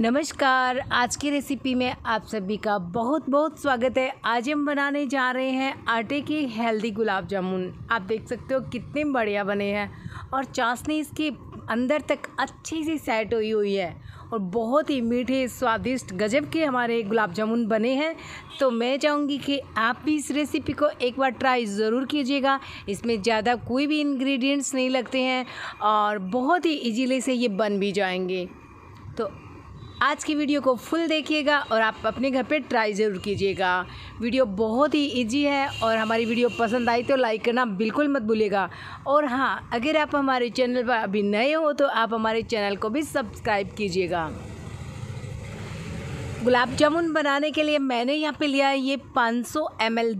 नमस्कार आज की रेसिपी में आप सभी का बहुत बहुत स्वागत है आज हम बनाने जा रहे हैं आटे के हेल्दी गुलाब जामुन आप देख सकते हो कितने बढ़िया बने हैं और चाशनी इसके अंदर तक अच्छी सी सेट हुई हुई है और बहुत ही मीठे स्वादिष्ट गजब के हमारे गुलाब जामुन बने हैं तो मैं चाहूँगी कि आप भी इस रेसिपी को एक बार ट्राई ज़रूर कीजिएगा इसमें ज़्यादा कोई भी इंग्रेडिएंट्स नहीं लगते हैं और बहुत ही इजीली से ये बन भी जाएंगे तो आज की वीडियो को फुल देखिएगा और आप अपने घर पे ट्राई ज़रूर कीजिएगा वीडियो बहुत ही इजी है और हमारी वीडियो पसंद आई तो लाइक करना बिल्कुल मत भूलिएगा और हाँ अगर आप हमारे चैनल पर अभी नए हो तो आप हमारे चैनल को भी सब्सक्राइब कीजिएगा गुलाब जामुन बनाने के लिए मैंने यहाँ पे लिया है ये 500 सौ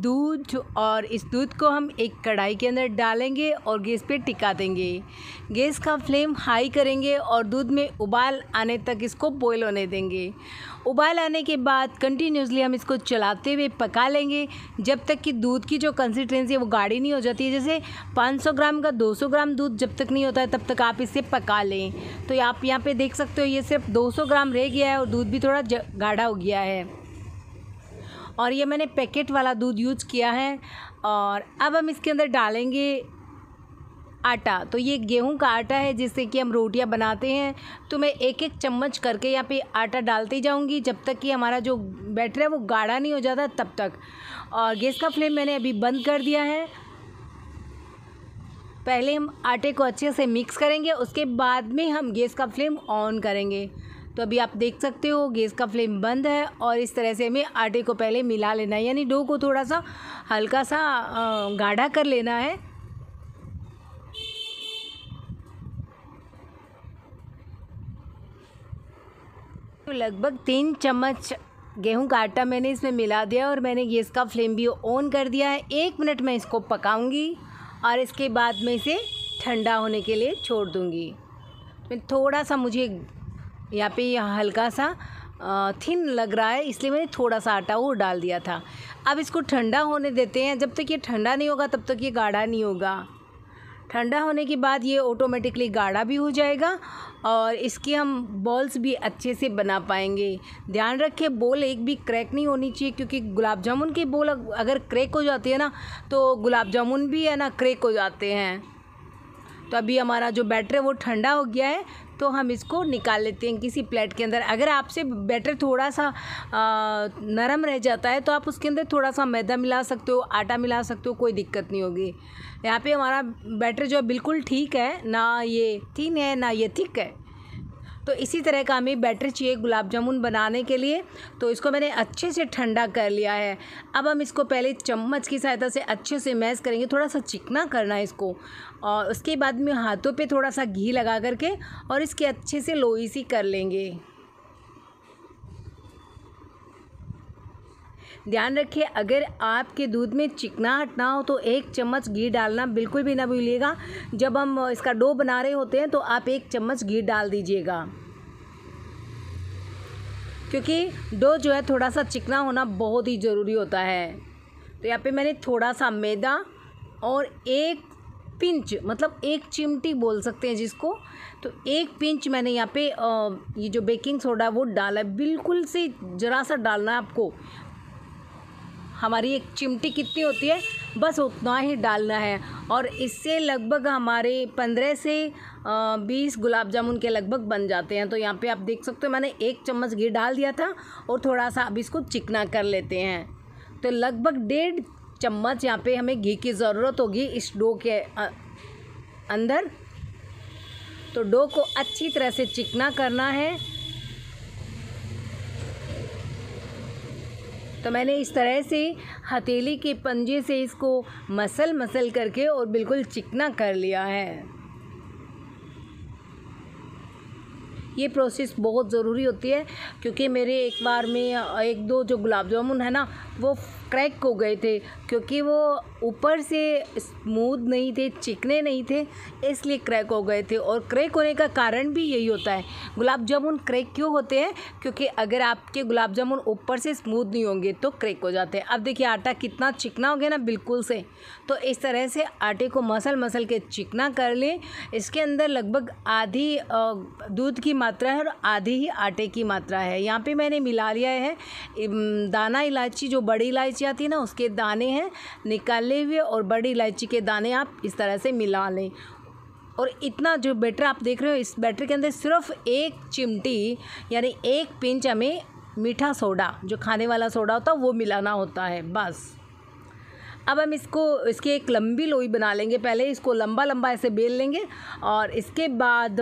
दूध और इस दूध को हम एक कढ़ाई के अंदर डालेंगे और गैस पे टिका देंगे गैस का फ्लेम हाई करेंगे और दूध में उबाल आने तक इसको बॉयल होने देंगे उबाल आने के बाद कंटिन्यूसली हम इसको चलाते हुए पका लेंगे जब तक कि दूध की जो कंसिस्टेंसी है वो गाढ़ी नहीं हो जाती है जैसे 500 ग्राम का 200 ग्राम दूध जब तक नहीं होता है तब तक आप इसे पका लें तो आप यहाँ पे देख सकते हो ये सिर्फ 200 ग्राम रह गया है और दूध भी थोड़ा गाढ़ा हो गया है और ये मैंने पैकेट वाला दूध यूज किया है और अब हम इसके अंदर डालेंगे आटा तो ये गेहूं का आटा है जिससे कि हम रोटियां बनाते हैं तो मैं एक एक चम्मच करके यहाँ पे आटा डालती जाऊँगी जब तक कि हमारा जो बैटर है वो गाढ़ा नहीं हो जाता तब तक और गैस का फ्लेम मैंने अभी बंद कर दिया है पहले हम आटे को अच्छे से मिक्स करेंगे उसके बाद में हम गैस का फ्लेम ऑन करेंगे तो अभी आप देख सकते हो गैस का फ्लेम बंद है और इस तरह से हमें आटे को पहले मिला लेना है यानी डो को थोड़ा सा हल्का सा गाढ़ा कर लेना है लगभग तीन चम्मच गेहूं का आटा मैंने इसमें मिला दिया और मैंने गैस का फ्लेम भी ऑन कर दिया है एक मिनट मैं इसको पकाऊंगी और इसके बाद मैं इसे ठंडा होने के लिए छोड़ दूंगी मैं थोड़ा सा मुझे यहाँ पे हल्का सा थिन लग रहा है इसलिए मैंने थोड़ा सा आटा वो डाल दिया था अब इसको ठंडा होने देते हैं जब तक ये ठंडा नहीं होगा तब तक ये गाढ़ा नहीं होगा ठंडा होने के बाद ये ऑटोमेटिकली गाढ़ा भी हो जाएगा और इसके हम बॉल्स भी अच्छे से बना पाएंगे ध्यान रखें बॉल एक भी क्रैक नहीं होनी चाहिए क्योंकि गुलाब जामुन के बॉल अगर क्रैक हो जाते हैं ना तो गुलाब जामुन भी है ना क्रैक हो जाते हैं तो अभी हमारा जो बैटर है वो ठंडा हो गया है तो हम इसको निकाल लेते हैं किसी प्लेट के अंदर अगर आपसे बैटर थोड़ा सा नरम रह जाता है तो आप उसके अंदर थोड़ा सा मैदा मिला सकते हो आटा मिला सकते हो कोई दिक्कत नहीं होगी यहाँ पे हमारा बैटर जो है बिल्कुल ठीक है ना ये थीन है ना ये थिक है तो इसी तरह का हमें बैटर चाहिए गुलाब जामुन बनाने के लिए तो इसको मैंने अच्छे से ठंडा कर लिया है अब हम इसको पहले चम्मच की सहायता से अच्छे से मैस करेंगे थोड़ा सा चिकना करना है इसको और उसके बाद में हाथों पे थोड़ा सा घी लगा करके और इसके अच्छे से लोई सी कर लेंगे ध्यान रखिए अगर आपके दूध में चिकनाहट ना हो तो एक चम्मच घी डालना बिल्कुल भी ना भूलिएगा जब हम इसका डो बना रहे होते हैं तो आप एक चम्मच घी डाल दीजिएगा क्योंकि डो जो है थोड़ा सा चिकना होना बहुत ही ज़रूरी होता है तो यहाँ पे मैंने थोड़ा सा मैदा और एक पिंच मतलब एक चिमटी बोल सकते हैं जिसको तो एक पिंच मैंने यहाँ पे ये जो बेकिंग सोडा वो डाला है बिल्कुल से ज़रा सा डालना है आपको हमारी एक चिमटी कितनी होती है बस उतना ही डालना है और इससे लगभग हमारे पंद्रह से बीस गुलाब जामुन के लगभग बन जाते हैं तो यहाँ पे आप देख सकते हो मैंने एक चम्मच घी डाल दिया था और थोड़ा सा अब इसको चिकना कर लेते हैं तो लगभग डेढ़ चम्मच यहाँ पे हमें घी की ज़रूरत होगी इस डो के अंदर तो डो को अच्छी तरह से चिकना करना है तो मैंने इस तरह से हथेली के पंजे से इसको मसल मसल करके और बिल्कुल चिकना कर लिया है ये प्रोसेस बहुत ज़रूरी होती है क्योंकि मेरे एक बार में एक दो जो गुलाब जामुन है ना वो क्रैक हो गए थे क्योंकि वो ऊपर से स्मूथ नहीं थे चिकने नहीं थे इसलिए क्रैक हो गए थे और क्रैक होने का कारण भी यही होता है गुलाब जामुन क्रैक क्यों होते हैं क्योंकि अगर आपके गुलाब जामुन ऊपर से स्मूथ नहीं होंगे तो क्रैक हो जाते हैं अब देखिए आटा कितना चिकना हो गया ना बिल्कुल से तो इस तरह से आटे को मसल मसल के चिकना कर लें इसके अंदर लगभग आधी दूध की मात्रा है और आधी ही आटे की मात्रा है यहाँ पर मैंने मिला लिया है दाना इलायची जो बड़ी इलायची इलायची आती है ना उसके दाने हैं निकाले हुए और बड़ी इलायची के दाने आप इस तरह से मिला लें और इतना जो बैटर आप देख रहे हो इस बैटर के अंदर सिर्फ एक चिमटी यानी एक पिंच हमें मीठा सोडा जो खाने वाला सोडा होता है वो मिलाना होता है बस अब हम इसको इसकी एक लंबी लोई बना लेंगे पहले इसको लंबा लंबा ऐसे बेल लेंगे और इसके बाद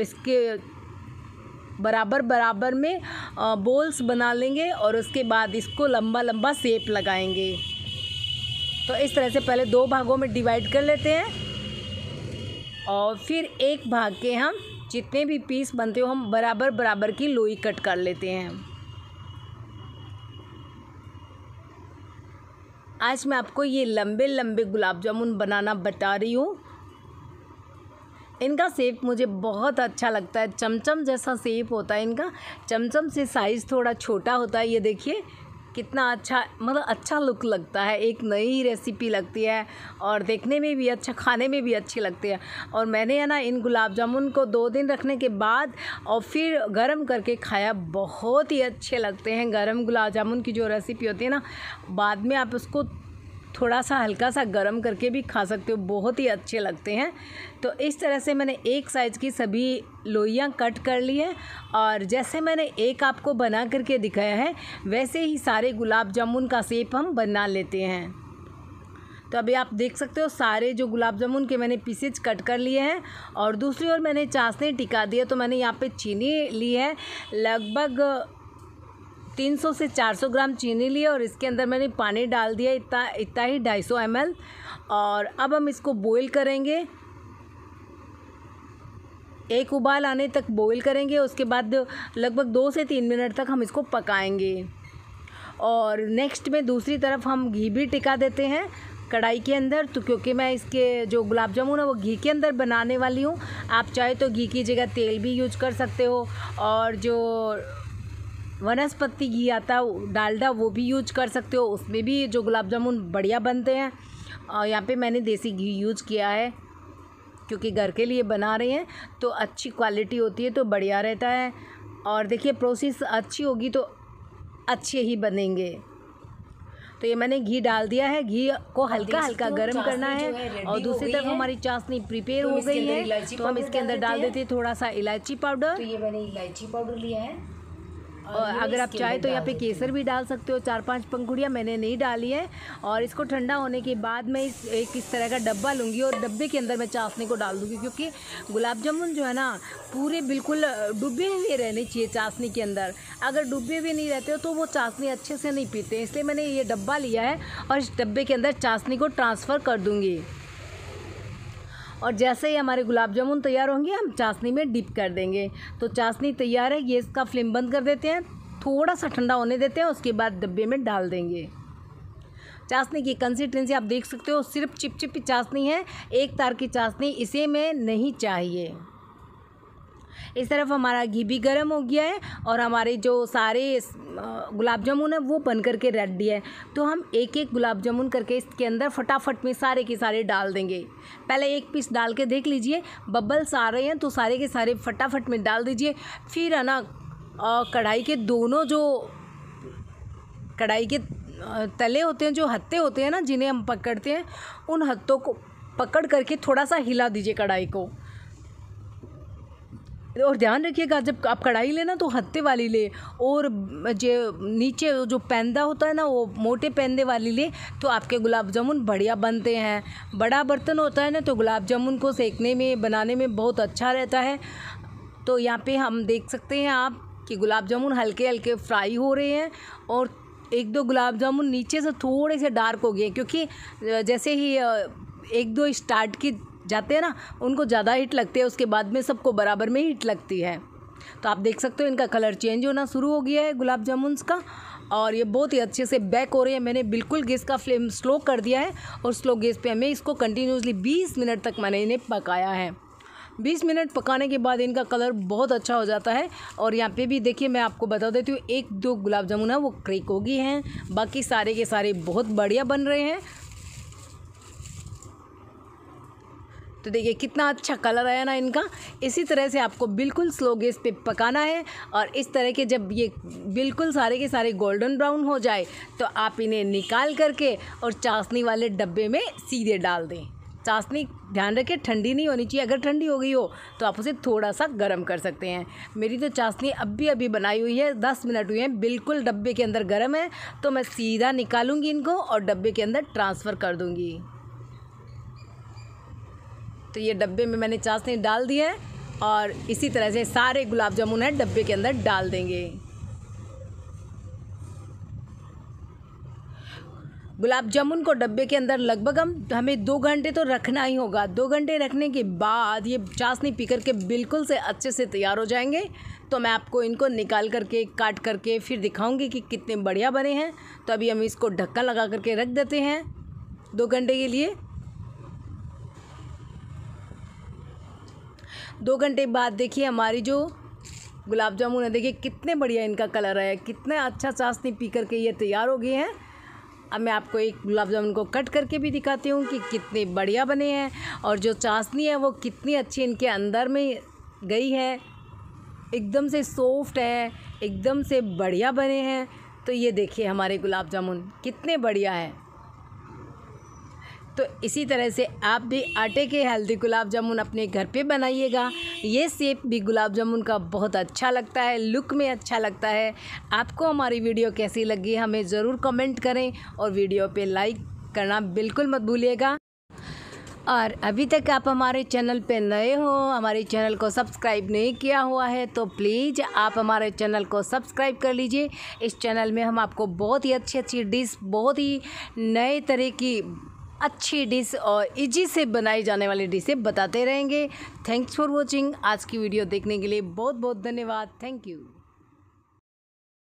इसके बराबर बराबर में बोल्स बना लेंगे और उसके बाद इसको लंबा लंबा सेप लगाएंगे तो इस तरह से पहले दो भागों में डिवाइड कर लेते हैं और फिर एक भाग के हम जितने भी पीस बनते हो हम बराबर बराबर की लोई कट कर लेते हैं आज मैं आपको ये लंबे लंबे गुलाब जामुन बनाना बता रही हूँ इनका सेप मुझे बहुत अच्छा लगता है चमचम जैसा सेप होता है इनका चमचम से साइज़ थोड़ा छोटा होता है ये देखिए कितना अच्छा मतलब अच्छा लुक लगता है एक नई रेसिपी लगती है और देखने में भी अच्छा खाने में भी अच्छी लगती है और मैंने है ना इन गुलाब जामुन को दो दिन रखने के बाद और फिर गर्म करके खाया बहुत ही अच्छे लगते हैं गर्म गुलाब जामुन की जो रेसिपी होती है ना बाद में आप उसको थोड़ा सा हल्का सा गर्म करके भी खा सकते हो बहुत ही अच्छे लगते हैं तो इस तरह से मैंने एक साइज़ की सभी लोइयाँ कट कर ली हैं और जैसे मैंने एक आपको बना करके दिखाया है वैसे ही सारे गुलाब जामुन का सेप हम बना लेते हैं तो अभी आप देख सकते हो सारे जो गुलाब जामुन के मैंने पीसेज कट कर लिए हैं और दूसरी ओर मैंने चाशनी टिका दिया तो मैंने यहाँ पे चीनी ली है लगभग 300 से 400 ग्राम चीनी लिया और इसके अंदर मैंने पानी डाल दिया इतना इतना ही 250 एम और अब हम इसको बॉईल करेंगे एक उबाल आने तक बॉईल करेंगे उसके बाद लगभग दो से तीन मिनट तक हम इसको पकाएंगे और नेक्स्ट में दूसरी तरफ हम घी भी टिका देते हैं कढ़ाई के अंदर तो क्योंकि मैं इसके जो गुलाब जामुन है वो घी के अंदर बनाने वाली हूँ आप चाहे तो घी की जगह तेल भी यूज कर सकते हो और जो वनस्पति घी आता डालडा वो भी यूज कर सकते हो उसमें भी जो गुलाब जामुन बढ़िया बनते हैं और यहाँ पे मैंने देसी घी यूज किया है क्योंकि घर के लिए बना रहे हैं तो अच्छी क्वालिटी होती है तो बढ़िया रहता है और देखिए प्रोसेस अच्छी होगी तो अच्छे ही बनेंगे तो ये मैंने घी डाल दिया है घी को हल्का हल्का तो गर्म करना है, है और दूसरी तरफ हमारी चाशनी प्रिपेयर तो हो गई है तो हम इसके अंदर डाल देते हैं थोड़ा सा इलायची पाउडर तो ये मैंने इलायची पाउडर लिया है और अगर आप चाहे तो यहाँ पे केसर भी डाल सकते हो चार पांच पंखुड़िया मैंने नहीं डाली है और इसको ठंडा होने के बाद मैं इस एक इस तरह का डब्बा लूँगी और डब्बे के अंदर मैं चाशनी को डाल दूँगी क्योंकि गुलाब जामुन जो है ना पूरे बिल्कुल डूबे हुए रहने चाहिए चाशनी के अंदर अगर डूबे हुए नहीं रहते हो तो वो चाशनी अच्छे से नहीं पीते इसलिए मैंने ये डब्बा लिया है और इस डब्बे के अंदर चाशनी को ट्रांसफ़र कर दूँगी और जैसे ही हमारे गुलाब जामुन तैयार होंगे हम चाशनी में डिप कर देंगे तो चाशनी तैयार है गैस का फ्लेम बंद कर देते हैं थोड़ा सा ठंडा होने देते हैं उसके बाद डब्बे में डाल देंगे चाशनी की कंसिस्टेंसी आप देख सकते हो सिर्फ चिपचिपी चाशनी है एक तार की चाशनी इसे में नहीं चाहिए इस तरफ हमारा घी भी गर्म हो गया है और हमारे जो सारे गुलाब जामुन है वो बन करके रेडी है तो हम एक एक गुलाब जामुन करके इसके अंदर फटाफट में सारे के सारे डाल देंगे पहले एक पीस डाल के देख लीजिए बबल्स आ रहे हैं तो सारे के सारे फटाफट में डाल दीजिए फिर है ना कढ़ाई के दोनों जो कढ़ाई के तले होते हैं जो हत्ते होते हैं ना जिन्हें हम पकड़ते हैं उन हत्तों को पकड़ करके थोड़ा सा हिला दीजिए कढ़ाई को और ध्यान रखिएगा जब आप कढ़ाई लेना तो हत्ते वाली ले और जो नीचे जो पैंदा होता है ना वो मोटे पैंदे वाली ले तो आपके गुलाब जामुन बढ़िया बनते हैं बड़ा बर्तन होता है ना तो गुलाब जामुन को सेकने में बनाने में बहुत अच्छा रहता है तो यहाँ पे हम देख सकते हैं आप कि गुलाब जामुन हल्के हल्के फ्राई हो रहे हैं और एक दो गुलाब जामुन नीचे से थोड़े से डार्क हो गए क्योंकि जैसे ही एक दो स्टार्ट की जाते हैं ना उनको ज़्यादा हिट लगती है उसके बाद में सबको बराबर में हिट लगती है तो आप देख सकते हो इनका कलर चेंज होना शुरू हो गया है गुलाब जामुन का और ये बहुत ही अच्छे से बैक हो रही है मैंने बिल्कुल गैस का फ्लेम स्लो कर दिया है और स्लो गैस पे हमें इसको कंटिन्यूसली 20 मिनट तक मैंने इन्हें पकाया है 20 मिनट पकाने के बाद इनका कलर बहुत अच्छा हो जाता है और यहाँ पे भी देखिए मैं आपको बता देती हूँ एक दो गुलाब जामुन है वो क्रेक हो गई हैं बाकी सारे के सारे बहुत बढ़िया बन रहे हैं तो देखिए कितना अच्छा कलर आया ना इनका इसी तरह से आपको बिल्कुल स्लो गैस पे पकाना है और इस तरह के जब ये बिल्कुल सारे के सारे गोल्डन ब्राउन हो जाए तो आप इन्हें निकाल करके और चाशनी वाले डब्बे में सीधे डाल दें चाशनी ध्यान रखें ठंडी नहीं होनी चाहिए अगर ठंडी हो गई हो तो आप उसे थोड़ा सा गर्म कर सकते हैं मेरी तो चाशनी अब भी अभी बनाई हुई है दस मिनट हुए हैं बिल्कुल डब्बे के अंदर गर्म है तो मैं सीधा निकालूंगी इनको और डब्बे के अंदर ट्रांसफ़र कर दूँगी तो ये डब्बे में मैंने चाशनी डाल दी है और इसी तरह से सारे गुलाब जामुन है डब्बे के अंदर डाल देंगे गुलाब जामुन को डब्बे के अंदर लगभग हम हमें दो घंटे तो रखना ही होगा दो घंटे रखने के बाद ये चाशनी पी करके बिल्कुल से अच्छे से तैयार हो जाएंगे तो मैं आपको इनको निकाल करके काट करके फिर दिखाऊंगी कि कितने बढ़िया बने हैं तो अभी हम इसको ढक्का लगा करके रख देते हैं दो घंटे के लिए दो घंटे बाद देखिए हमारी जो गुलाब जामुन है देखिए कितने बढ़िया इनका कलर है कितने अच्छा चाशनी पी करके ये तैयार हो गई हैं अब मैं आपको एक गुलाब जामुन को कट करके भी दिखाती हूँ कि कितने बढ़िया बने हैं और जो चाशनी है वो कितनी अच्छी इनके अंदर में गई है एकदम से सॉफ्ट है एकदम से बढ़िया बने हैं तो ये देखिए हमारे गुलाब जामुन कितने बढ़िया हैं तो इसी तरह से आप भी आटे के हेल्दी गुलाब जामुन अपने घर पे बनाइएगा ये सेप भी गुलाब जामुन का बहुत अच्छा लगता है लुक में अच्छा लगता है आपको हमारी वीडियो कैसी लगी हमें ज़रूर कमेंट करें और वीडियो पे लाइक करना बिल्कुल मत भूलिएगा और अभी तक आप हमारे चैनल पे नए हो हमारे चैनल को सब्सक्राइब नहीं किया हुआ है तो प्लीज़ आप हमारे चैनल को सब्सक्राइब कर लीजिए इस चैनल में हम आपको बहुत ही अच्छी अच्छी डिश बहुत ही नए तरह की अच्छी डिश और इजी से बनाई जाने वाली डिशें बताते रहेंगे थैंक्स फॉर वॉचिंग आज की वीडियो देखने के लिए बहुत बहुत धन्यवाद थैंक यू